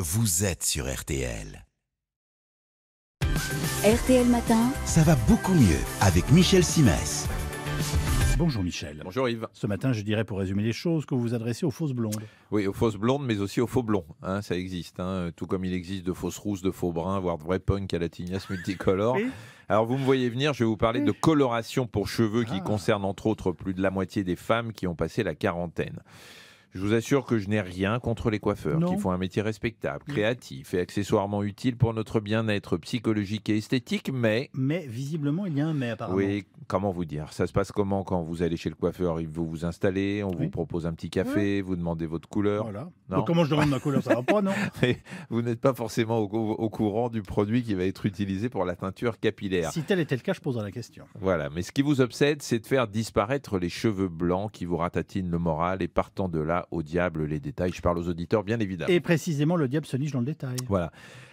Vous êtes sur RTL. RTL Matin. Ça va beaucoup mieux avec Michel Simès. Bonjour Michel. Bonjour Yves. Ce matin, je dirais pour résumer les choses que vous vous adressez aux fausses blondes. Oui, aux fausses blondes, mais aussi aux faux blonds. Hein, ça existe, hein. tout comme il existe de fausses rousses, de faux bruns, voire de vrais punks à la multicolore. Alors vous me voyez venir, je vais vous parler de coloration pour cheveux qui ah. concerne entre autres plus de la moitié des femmes qui ont passé la quarantaine. Je vous assure que je n'ai rien contre les coiffeurs, qui font un métier respectable, mm. créatif et accessoirement utile pour notre bien-être psychologique et esthétique, mais... Mais visiblement, il y a un mais apparemment. Oui, comment vous dire Ça se passe comment quand vous allez chez le coiffeur il Vous vous installez, on vous propose un petit café, vous demandez votre couleur. Voilà. comment je demande ma couleur Ça va pas, non Vous n'êtes pas forcément au, au, courant du produit qui va être utilisé pour la teinture capillaire. Si tel était le cas, je poserais la question. Voilà, mais ce qui vous obsède, c'est de faire disparaître les cheveux blancs qui vous ratatinent le moral et partant de là, au diable les détails. Je parle aux auditeurs, bien évidemment. Et précisément, le diable se niche dans le détail. Voilà.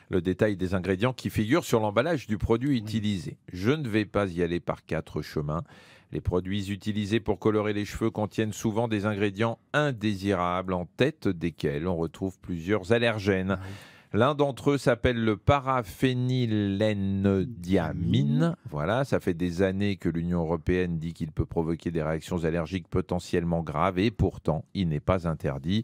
Le détail des ingrédients qui figurent sur l'emballage du produit utilisé. Je ne vais pas y aller par quatre chemins. Les produits utilisés pour colorer les cheveux contiennent souvent des ingrédients indésirables, en tête desquels on retrouve plusieurs allergènes. Ah L'un d'entre eux s'appelle le paraphénylenediamine. Mhm. Voilà, ça fait des années que l'Union européenne dit qu'il peut provoquer des réactions allergiques potentiellement graves et pourtant il n'est pas interdit.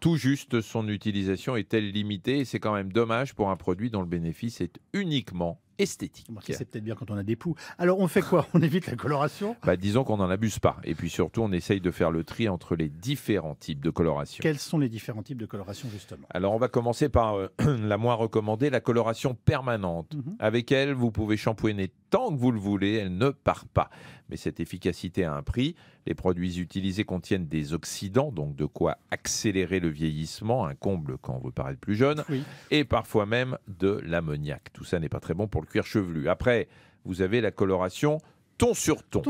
Tout juste, son utilisation est-elle limitée c'est quand même dommage pour un produit dont le bénéfice est uniquement esthétique. C'est peut-être bien quand on a des poux. Alors on fait quoi On évite la coloration bah, Disons qu'on n'en abuse pas. Et puis surtout, on essaye de faire le tri entre les différents types de coloration. Quels sont les différents types de coloration justement Alors on va commencer par euh, la moins recommandée, la coloration permanente. Mhm. Avec elle, vous pouvez shampooiner tant que vous le voulez, elle ne part pas. Mais cette efficacité a un prix. Les produits utilisés contiennent des oxydants, donc de quoi accélérer le vieillissement, un comble quand on veut paraître plus jeune, oui. et parfois même de l'ammoniac. Tout ça n'est pas très bon pour le cuir chevelu. Après, vous avez la coloration ton sur ton.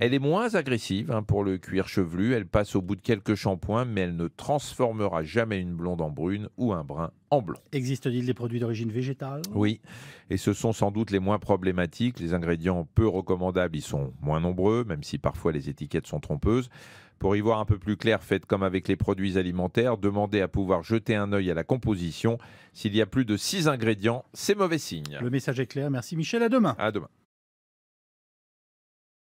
Elle est moins agressive hein, pour le cuir chevelu. Elle passe au bout de quelques shampoings, mais elle ne transformera jamais une blonde en brune ou un brun en blanc. Existe-t-il des produits d'origine végétale Oui, et ce sont sans doute les moins problématiques. Les ingrédients peu recommandables y sont moins nombreux, même si parfois les étiquettes sont trompeuses. Pour y voir un peu plus clair, faites comme avec les produits alimentaires, demandez à pouvoir jeter un œil à la composition. S'il y a plus de six ingrédients, c'est mauvais signe. Le message est clair. Merci Michel, à demain. À demain.